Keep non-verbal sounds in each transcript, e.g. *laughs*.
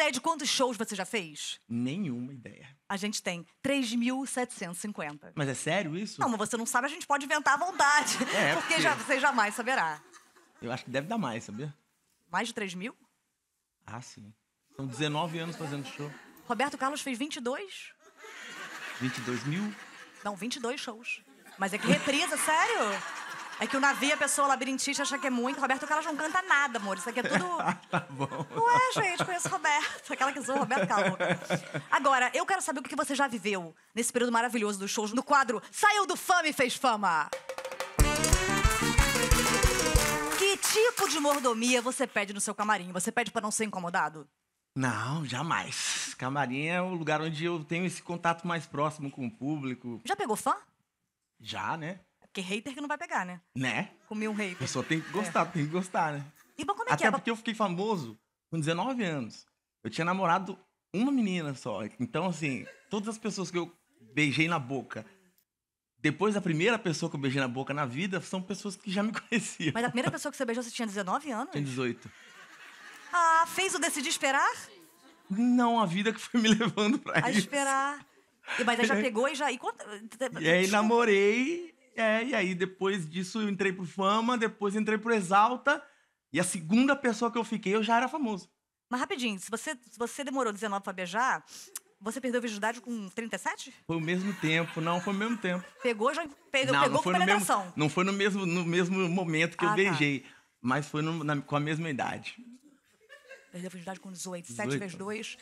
ideia de quantos shows você já fez? Nenhuma ideia. A gente tem 3.750. Mas é sério isso? Não, mas você não sabe, a gente pode inventar à vontade. *laughs* É, porque, porque... Já, você jamais saberá. Eu acho que deve dar mais, sabia? Mais de 3 mil? Ah, sim. São 19 anos fazendo show. Roberto Carlos fez 22? 22 mil? Não, 22 shows. Mas é que reprisa, *laughs* sério? É que o navio, a pessoa labirintista acha que é muito. Roberto Carlos não canta nada, amor. Isso aqui é tudo. *laughs* Ah, tá bom. Ué, gente, conheço Roberto. Aquela que zoa Roberto Carlos. Agora, eu quero saber o que você já viveu nesse período maravilhoso dos shows no quadro Saiu do Fama e Fez Fama. Que tipo de mordomia você pede no seu camarim? Você pede para não ser incomodado? Não, jamais. Camarim é o lugar onde eu tenho esse contato mais próximo com o público. Já pegou fã? Já, né? Porque hater que não vai pegar, né? Né? Comi um hater. A pessoa tem que é. gostar, é. tem que gostar, né? E bom, como é Até que é? porque eu fiquei famoso com 19 anos. Eu tinha namorado uma menina só. Então, assim, todas as pessoas que eu beijei na boca, depois da primeira pessoa que eu beijei na boca na vida, são pessoas que já me *laughs* conheciam. Mas a primeira pessoa que você beijou, você tinha 19 anos? Tinha 18. Ah, fez o decidir esperar? Não, a vida que foi me *laughs* levando pra a isso. A esperar. E, mas aí já *laughs* pegou e já. E, conta... e aí namorei é, e aí depois disso eu entrei pro Fama, depois entrei pro Exalta. E a segunda pessoa que eu fiquei, eu já era famoso. Mas rapidinho, se você, se você demorou 19 pra beijar, você perdeu a virgindade com 37? Foi o mesmo tempo, não, foi o mesmo tempo. Pegou, já pegou, não, pegou não foi com penetração. não foi no mesmo, no mesmo momento que ah, eu tá. beijei, tá. mas foi no, na, com a mesma idade. Perdeu a virgindade com 18, 18. 7 vezes 2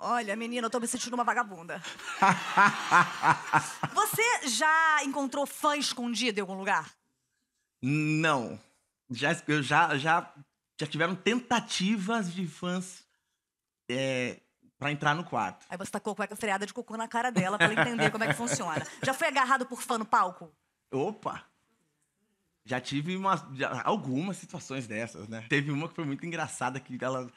Olha, menina, eu tô me sentindo uma vagabunda. *laughs* Você já encontrou fã escondida em algum lugar? Não. Já, eu já, já, já tiveram tentativas de fãs é, para entrar no quarto. Aí você tacou a cueca freada de cocô na cara dela pra ela entender como é que *laughs* funciona. Já foi agarrado por fã no palco? Opa! Já tive uma, já, algumas situações dessas, né? Teve uma que foi muito engraçada que ela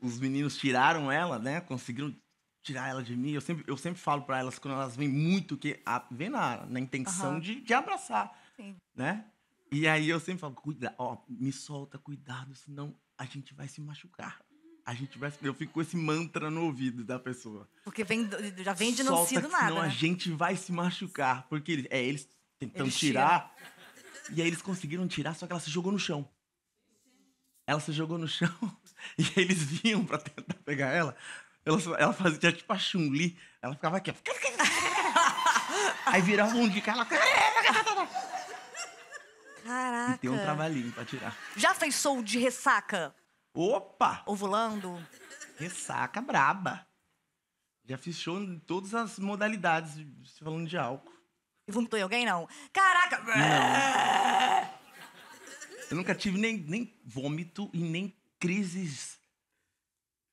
os meninos tiraram ela, né? Conseguiram tirar ela de mim. Eu sempre, eu sempre falo para elas quando elas vêm muito que a, vem na, na intenção uhum. de, de abraçar, Sim. né? E aí eu sempre falo, cuida, ó, me solta, cuidado, senão a gente vai se machucar. A gente vai, eu fico com esse mantra no ouvido da pessoa. Porque vem, já vem de não sido nada. Não, né? a gente vai se machucar, porque eles, é eles tentando eles tirar. Tiram. E aí eles conseguiram tirar, só que ela se jogou no chão. Ela se jogou no chão. *laughs* *laughs* E aí eles vinham pra tentar pegar ela. Ela, ela fazia tipo a Chun-Li. Ela ficava aqui. *laughs* aí virava um de cara. Ela... Caraca. E tem um trabalhinho pra tirar. Já fez show de ressaca? Opa! Ovulando? Ressaca braba. Já fiz show em todas as modalidades, falando de álcool. E vomitou em alguém, não? Caraca! Não. *laughs* Eu nunca tive nem, nem vômito e nem crises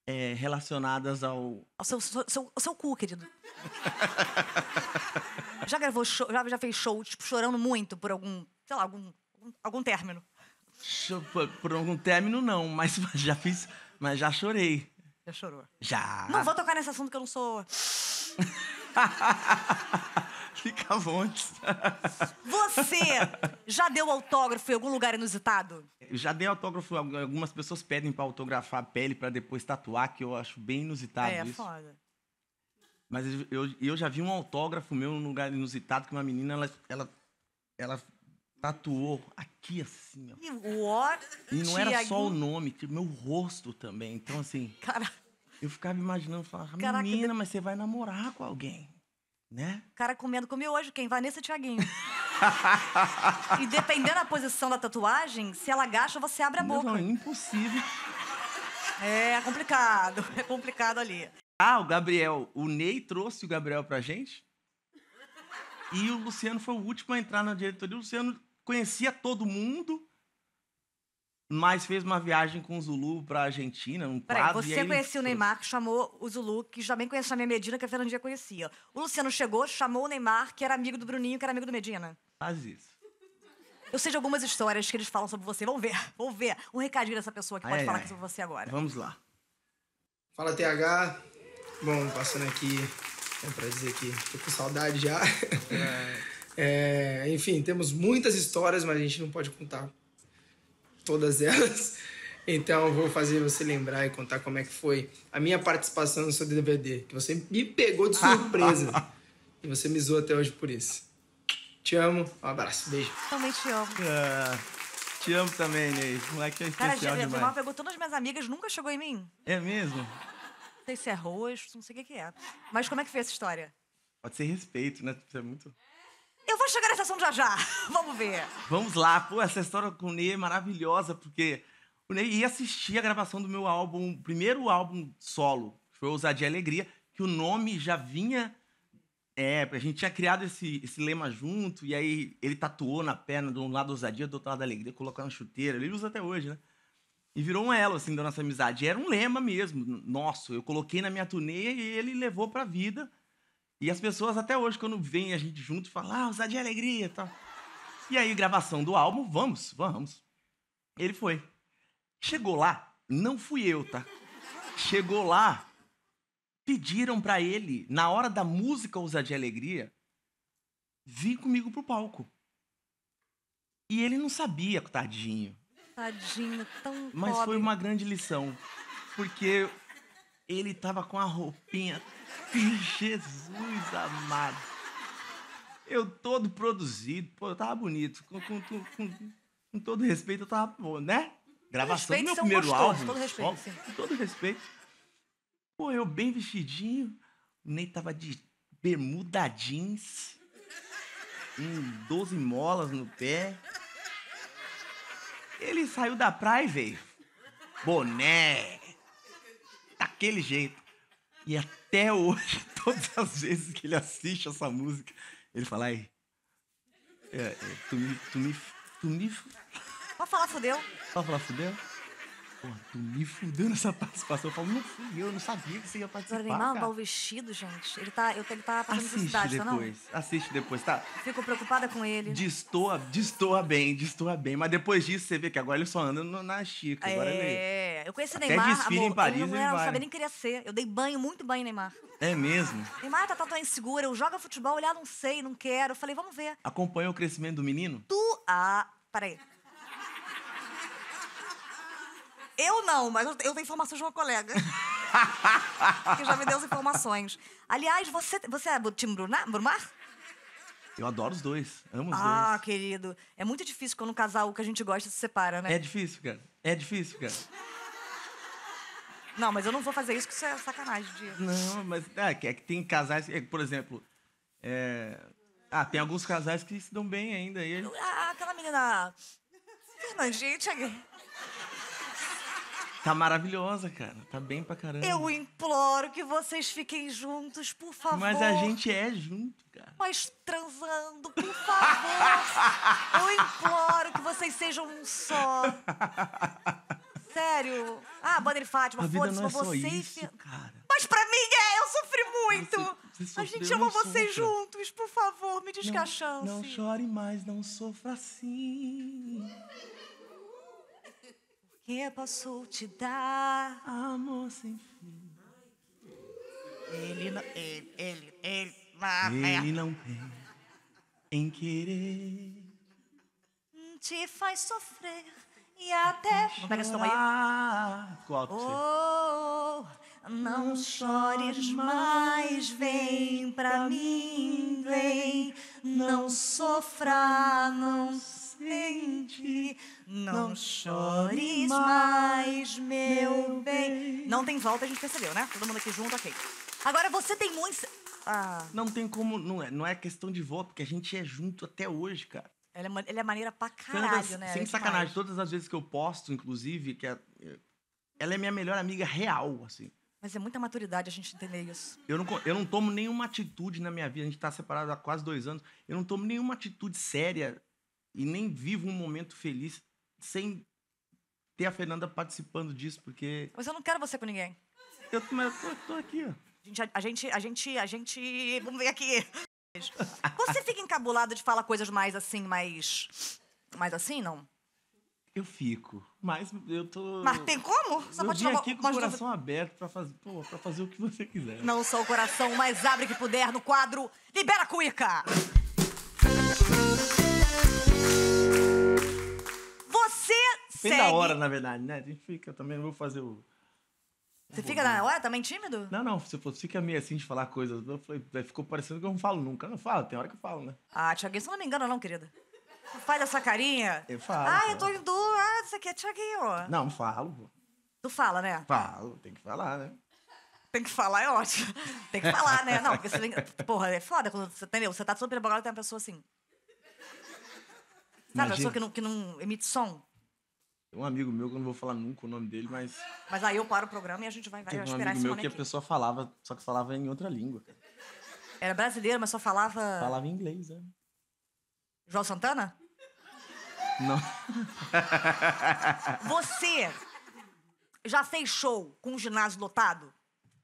é, relacionadas ao. Ao seu, seu, seu, seu cu, querido. *laughs* já gravou show, já, já fez show, tipo, chorando muito por algum, sei lá, algum, algum, algum término? Por, por algum término, não, mas *laughs* já fiz. Mas já chorei. Já chorou? Já. Não vou tocar nesse assunto que eu não sou. *laughs* *laughs* Fica montes. Você já deu autógrafo em algum lugar inusitado? Já dei autógrafo, algumas pessoas pedem para autografar a pele para depois tatuar, que eu acho bem inusitado é, isso. É, foda. Mas eu, eu já vi um autógrafo meu num lugar inusitado que uma menina, ela, ela, ela tatuou aqui assim, ó. E, what? e não era só o nome, que meu rosto também. Então, assim. Caraca. Eu ficava imaginando, falava, menina, Caraca, mas você vai namorar com alguém. Né? O cara comendo, comi hoje quem? Vanessa Tiaguinho. *laughs* e dependendo da posição da tatuagem, se ela agacha, você abre a boca. Não, é impossível. É, é complicado. *laughs* É complicado ali. Ah, o Gabriel. O Ney trouxe o Gabriel pra gente. E o Luciano foi o último a entrar na diretoria. O Luciano conhecia todo mundo mas fez uma viagem com o Zulu para a Argentina, um Peraí, quadro. Você aí... conhecia o Neymar, chamou o Zulu, que também conhecia a minha Medina, que a Fernandinha conhecia. O Luciano chegou, chamou o Neymar, que era amigo do Bruninho, que era amigo do Medina. Faz isso. Eu sei de algumas histórias que eles falam sobre você. Vamos ver, *laughs* vamos ver. Um recadinho dessa pessoa que pode ai, falar ai. sobre você agora. Vamos lá. Fala, TH. Bom, passando aqui, é pra dizer que tô com saudade já. É. *laughs* É, enfim, temos muitas histórias, mas a gente não pode contar todas elas. Então vou fazer você lembrar e contar como é que foi a minha participação no seu DVD, que você me pegou de surpresa. *laughs* e você me zoou até hoje por isso. Te amo, um abraço, beijo. Também te amo. É, te amo também, Ney. moleque é especial Cara, demais. Cara, pegou todas as minhas amigas, nunca chegou em mim. É mesmo? Não sei se é rosto, não sei o que é. Mas como é que foi essa história? Pode ser respeito, né? Você é muito... Eu vou chegar nessa ação já já. *laughs* Vamos ver. Vamos lá. Pô, essa história com o Ney é maravilhosa, porque o Ney ia assistir a gravação do meu álbum, primeiro álbum solo, que foi Ousadia e Alegria, que o nome já vinha. É, a gente tinha criado esse, esse lema junto, e aí ele tatuou na perna de um lado ousadia, do outro lado alegria, colocou na chuteira. Ele usa até hoje, né? E virou um elo, assim, da nossa amizade. E era um lema mesmo, nosso. Eu coloquei na minha turnê e ele levou pra vida. E as pessoas até hoje, quando vêm a gente junto, falam, ah, usar de alegria e tal. E aí, gravação do álbum, vamos, vamos. Ele foi. Chegou lá, não fui eu, tá? Chegou lá, pediram para ele, na hora da música usar de Alegria, vir comigo pro palco. E ele não sabia, tadinho. Tadinho, tão Mas pobre. foi uma grande lição. Porque ele tava com a roupinha. *laughs* Jesus amado. Eu todo produzido, pô, eu tava bonito. Com, com, com, com todo respeito, eu tava, pô, né? Gravação do meu primeiro gostosos, álbum. Todo respeito, Com todo respeito. Pô, eu bem vestidinho. O Ney tava de bermuda jeans. Com 12 molas no pé. Ele saiu da praia e veio. Boné, daquele jeito. E até hoje, *laughs* todas as vezes que ele assiste essa música, ele fala, ai, é, é, tu me, tu me, tu me... Pode falar fudeu? Pode falar fudeu? Porra, tu me fudeu nessa participação. Eu falo, não fui eu, não sabia que você ia participar. O Neymar mal vestido, gente. Ele tá, eu, ele tá fazendo assiste cidade, é depois, tá não? Assiste depois, tá? Fico preocupada com ele. Destoa, destoa bem, destoa bem. Mas depois disso, você vê que agora ele só anda no, na Chica. É, agora ele... É, eu conheci Até Neymar, desfile amor, em Paris, eu não, não sabia nem queria ser. Eu dei banho, muito banho Neymar. É mesmo? Neymar tá tão tá, tá insegura. Eu jogo futebol, olhar, ah, não sei, não quero. Eu falei, vamos ver. Acompanha o crescimento do menino? Tu... Ah, peraí. Eu não, mas eu tenho informações de uma colega. *laughs* que já me deu as informações. Aliás, você, você é do time Bruna, Brumar? Eu adoro os dois. Amo os ah, dois. Ah, querido. É muito difícil quando um casal que a gente gosta se separa, né? É difícil, cara. É difícil, cara. Não, mas eu não vou fazer isso, que isso é sacanagem. De... Não, mas é, que é tem casais... É, por exemplo, é... Ah, tem alguns casais que se dão bem ainda. E... Ah, aquela menina... Fernandinha, gente. Tá maravilhosa, cara. Tá bem pra caramba. Eu imploro que vocês fiquem juntos, por favor. Mas a gente é junto, cara. Mas transando, por favor. Eu imploro que vocês sejam um só. Sério. Ah, Banner e Fátima, foda-se, é mas é você isso, cara. Mas pra mim é, eu sofri muito. Você, você a gente ama vocês juntos, por favor, me diz não, que a chance. Não chore mais, não sofra assim que posso te dar? Amor sem fim. Ele não, ele, ele, ele, ele não tem em querer. Te faz sofrer e até chorar. pega esse tom aí. oh, não, não chores mais, vem pra mim, vem. Não sofra, não sofra frente. Não chores mais, meu bem. Não tem volta, a gente percebeu, né? Todo mundo aqui junto, ok. Agora você tem muito. Ah. Não tem como. Não é, não é questão de volta, porque a gente é junto até hoje, cara. Ele é, ele é maneira pra caralho, né? Sem é sacanagem, demais. todas as vezes que eu posto, inclusive, que é, é, ela é minha melhor amiga real, assim. Mas é muita maturidade a gente entender isso. Eu não, eu não tomo nenhuma atitude na minha vida. A gente tá separado há quase dois anos. Eu não tomo nenhuma atitude séria e nem vivo um momento feliz sem ter a Fernanda participando disso, porque. Mas eu não quero você com ninguém. Eu, mas eu tô, tô aqui, ó. A gente, a gente, a gente. Vamos ver aqui. Você fica encabulado de falar coisas mais assim, mais. Mais assim, não? Eu fico. Mas eu tô. Mas tem como? Só eu pode aqui com o coração aberto pra, fazer Pô, pra fazer o que você quiser. Não só o coração, mas abre que puder no quadro Libera Cuica! Depende segue. da hora, na verdade, né? A gente fica, eu também não vou fazer o. Você o fica na hora também tímido? Não, não. Você fica meio assim de falar coisas. Eu falei, ficou parecendo que eu não falo nunca. Eu não falo, tem hora que eu falo, né? Ah, Thiaguinho você não me engana, não, querida. faz essa carinha. Eu falo. Ah, eu tô indo. Ah, isso aqui é Tiaguinho. Não, falo, Tu fala, né? Falo, tem que falar, né? Tem que falar, é ótimo. *laughs* Tem que falar, né? Não, porque você. Porra, é foda quando você. Entendeu? Você tá todo pela e tem uma pessoa assim. Sabe, Imagina. a pessoa que não, que não emite som? um amigo meu, que eu não vou falar nunca o nome dele, mas. Mas aí eu paro o programa e a gente vai, vai um esperar amigo meu que a pessoa falava, só que falava em outra língua. Era brasileiro, mas só falava. Falava em inglês, é. João Santana? Não. *laughs* Você já fez show com um ginásio lotado?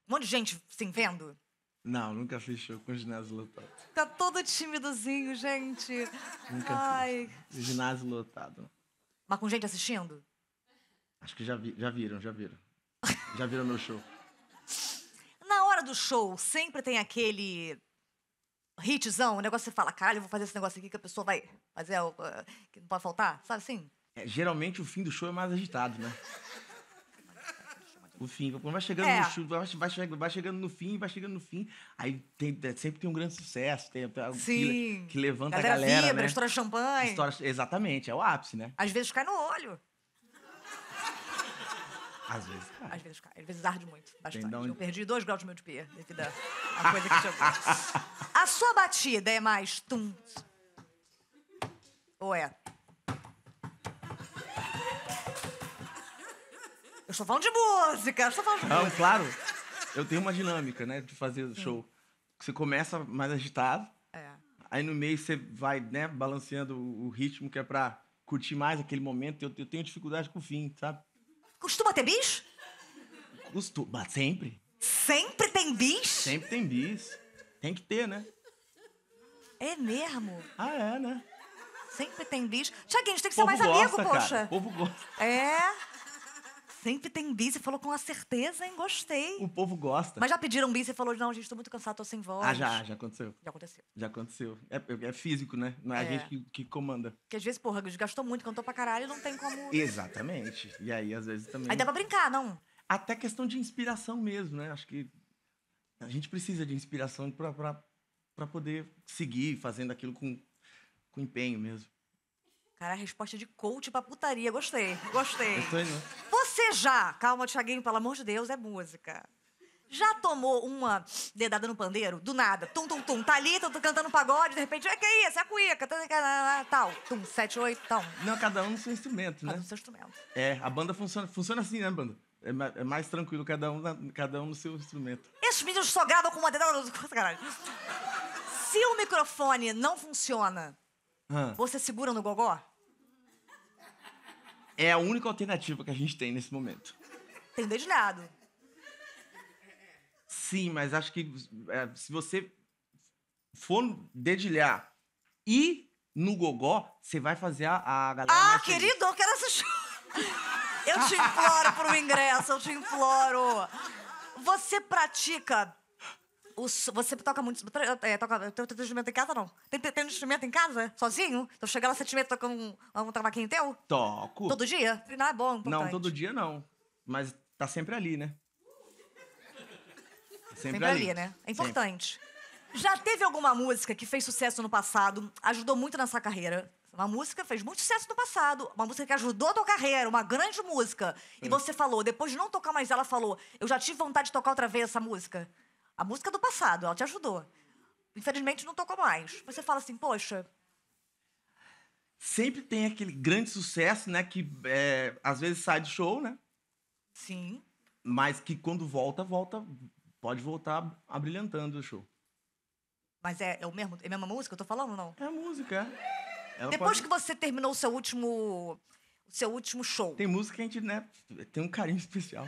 Um monte de gente se vendo? Não, nunca fiz show com ginásio lotado. Tá todo timidozinho, gente. Nunca Ai. fiz. Ginásio lotado. Mas com gente assistindo? Acho que já, vi, já viram, já viram. Já viram meu show. Na hora do show, sempre tem aquele hitzão, o negócio que você fala, caralho, eu vou fazer esse negócio aqui que a pessoa vai fazer, o eh, que não pode faltar, sabe assim? É, geralmente o fim do show é mais agitado, né? o fim. Vai chegando, é. no, vai, vai, vai chegando no fim, vai chegando no fim. Aí tem, é, sempre tem um grande sucesso, tem algo que, que, levanta galera a galera. Vibra, né? estoura champanhe. Estoura, exatamente, é o ápice, né? Às vezes cai no olho. Às vezes cai. Às vezes cai. Às vezes arde muito, bastante. Então, eu perdi dois graus de meu de pia devido à coisa que chegou. *laughs* a sua batida é mais tum. Ou é Eu estou falando de música, eu estou falando de música. Não, claro. Eu tenho uma dinâmica, né, de fazer o show. Você começa mais agitado, é. aí no meio você vai, né, balanceando o ritmo que é pra curtir mais aquele momento. Eu, eu tenho dificuldade com o fim, sabe? Costuma ter bis? Costuma, sempre. Sempre tem bis? Sempre tem bis. Tem que ter, né? É mesmo? Ah, é, né? Sempre tem bis. Tiaguinho, a gente tem que ser mais gosta, amigo, cara. poxa. O povo gosta. É sempre tem bis. Você falou com a certeza, hein? Gostei. O povo gosta. Mas já pediram bis, você falou, não, gente, tô muito cansado, tô sem voz. Ah, já, já aconteceu. Já aconteceu. Já aconteceu. É, é físico, né? Não é, é. a gente que, que, comanda. Porque às vezes, porra, gastou muito, cantou pra caralho, não tem como... Exatamente. E aí, às vezes, também... Aí dá pra brincar, não? Até questão de inspiração mesmo, né? Acho que a gente precisa de inspiração pra, pra, pra poder seguir fazendo aquilo com, com empenho mesmo. Cara, a resposta de coach pra putaria. Gostei, gostei. Gostei, né? Você já, calma, Tiaguinho, pelo amor de Deus, é música. Já tomou uma dedada no pandeiro? Do nada. Tum, tum, tum. Tá ali, tô cantando pagode, de repente, é que é isso? É a cuíca. Tá, tá, tá, tal. Tum, sete, oito, tal. Não, cada um no seu instrumento, né? Cada um no seu instrumento. É, a banda funciona, funciona assim, né, banda? É, é, mais tranquilo, cada um, na, cada um no seu instrumento. Esses meninos só gravam com uma dedada... no Caralho. Se o microfone não funciona, Hã? você segura no gogó? É a única alternativa que a gente tem nesse momento. Entender de nada. Sim, mas acho que é, se você for dedilhar e no gogó, você vai fazer a, a galera. Ah, querido, feliz. eu quero assistir. Eu te imploro por um ingresso, eu te imploro. Você pratica você toca muito. É, toca, tem outro instrumento em casa, não? Tem, tem, tem instrumento em casa? Sozinho? Então chega lá, você te mete tocando um, um cavaquinho teu? Toco. Todo dia? Não é bom, é importante. Não, todo dia não. Mas tá sempre ali, né? Tá sempre, sempre ali. ali. né? É importante. Sempre. Já teve alguma música que fez sucesso no passado, ajudou muito nessa carreira? Uma música fez muito sucesso no passado, uma música que ajudou a tua carreira, uma grande música. E hum. você falou, depois de não tocar mais ela, falou, eu já tive vontade de tocar outra vez essa música. A música do passado, ela te ajudou. Infelizmente não tocou mais. Você fala assim, poxa. Sempre tem aquele grande sucesso, né? Que é, às vezes sai do show, né? Sim. Mas que quando volta, volta. Pode voltar abrilhantando o show. Mas é, é, o mesmo, é a mesma música que eu tô falando, não? É a música. É. Ela Depois pode... que você terminou o seu último. O seu último show. Tem música que a gente, né? Tem um carinho especial.